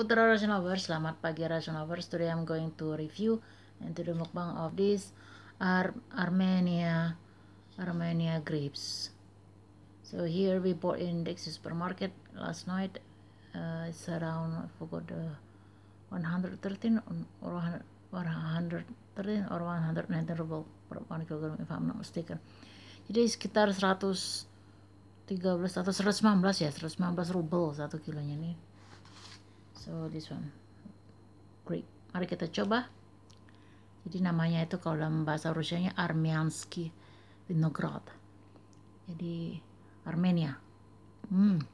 utara Rational Verse, selamat pagi Verse. Today I'm going to review and to the mukbang of this Ar Armenia Armenia grapes. So here we bought in the supermarket last night. Uh, it's around I forgot the 113 or 113 or 119 ruble per 1 kilogram if I'm not mistaken. Jadi sekitar 113 atau 119 ya 119 rubel satu kilonya nih so this one Greek mari kita coba jadi namanya itu kalau dalam bahasa Rusianya Armiansky Vinograd jadi Armenia hmm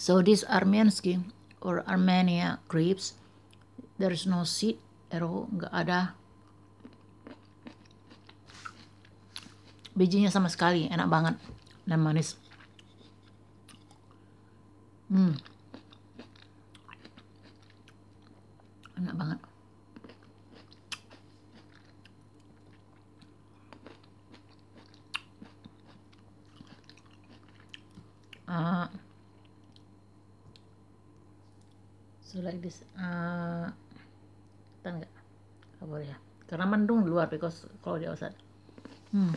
so this Armiansky or Armenia grapes there is no seed arrow nggak ada bijinya sama sekali enak banget dan manis. Hmm. Enak banget. Uh, so like this uh, ah. kita enggak nggak boleh ya karena mendung luar because kalau di outside hmm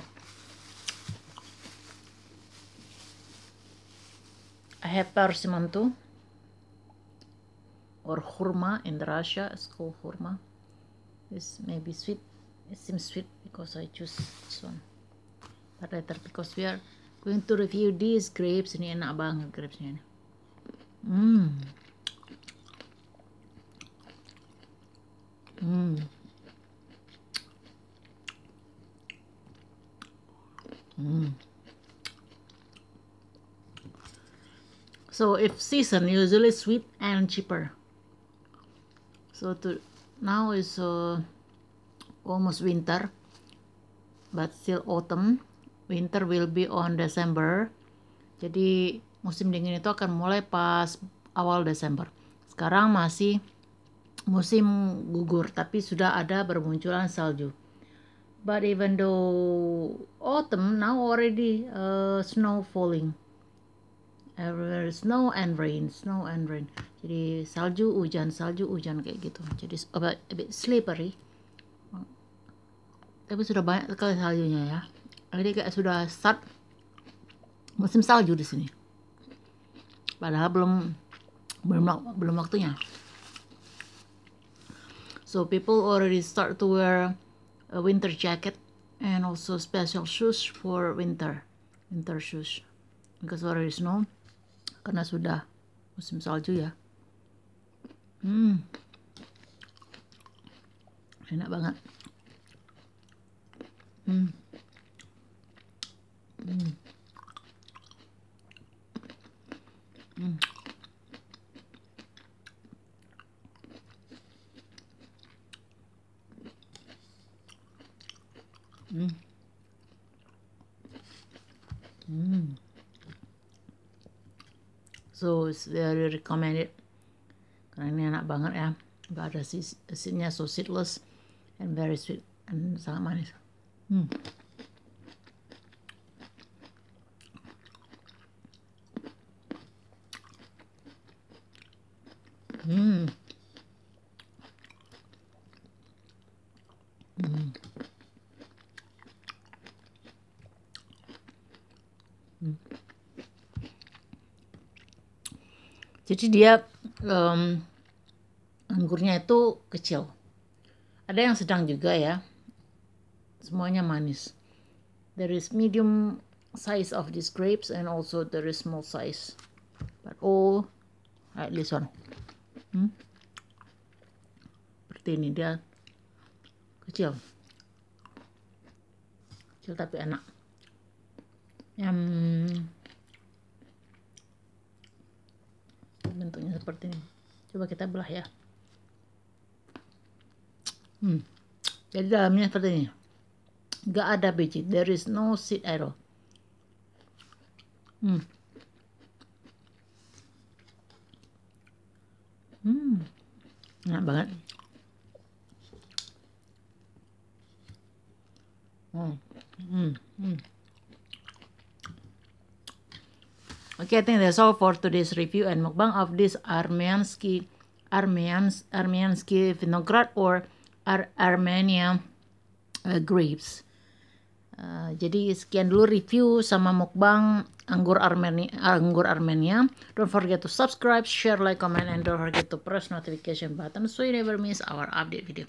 Heper säger Or kurma. in Russia it's called kurma. This may be sweet. It seems sweet because I choose this one. But later because we are going to review these grapes. Ini enak banget grapes ini. Hmm. Hmm. Hmm. So if season, usually sweet and cheaper. So to now is uh, almost winter, but still autumn. Winter will be on December. Jadi musim dingin itu akan mulai pas awal Desember. Sekarang masih musim gugur, tapi sudah ada bermunculan salju. But even though autumn, now already uh, snow falling everywhere snow and rain snow and rain jadi salju hujan salju hujan kayak gitu jadi a bit slippery tapi sudah banyak sekali saljunya ya jadi kayak sudah start musim salju di sini padahal belum belum belum waktunya so people already start to wear a winter jacket and also special shoes for winter winter shoes because already snow karena sudah musim salju ya hmm enak banget hmm hmm hmm hmm, hmm so it's very recommended karena ini enak banget ya gak ada asinnya so seedless and very sweet and sangat manis hmm. Mmm. Jadi dia um, anggurnya itu kecil. Ada yang sedang juga ya. Semuanya manis. There is medium size of these grapes and also there is small size. But oh, at least one. Hmm? Seperti ini dia kecil. Kecil tapi enak. Yang bentuknya seperti ini coba kita belah ya hmm. jadi dalamnya seperti ini gak ada biji there is no seed at all hmm. Hmm. enak banget hmm. Hmm. Hmm. Okay, I think that's all for today's review and mukbang of this Armenian Armenian Armensky vinograd or Ar Armenia uh, grapes. Uh, jadi sekian dulu review sama mukbang anggur Armenia, anggur Armenia. Don't forget to subscribe, share, like, comment, and don't forget to press notification button so you never miss our update video.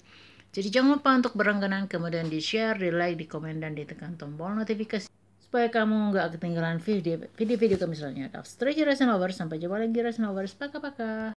Jadi jangan lupa untuk berlangganan, kemudian di share, di like, di komen, dan ditekan tombol notifikasi supaya kamu nggak ketinggalan video-video kami selanjutnya. Stay here and over. Sampai jumpa lagi, and lovers, paka pakai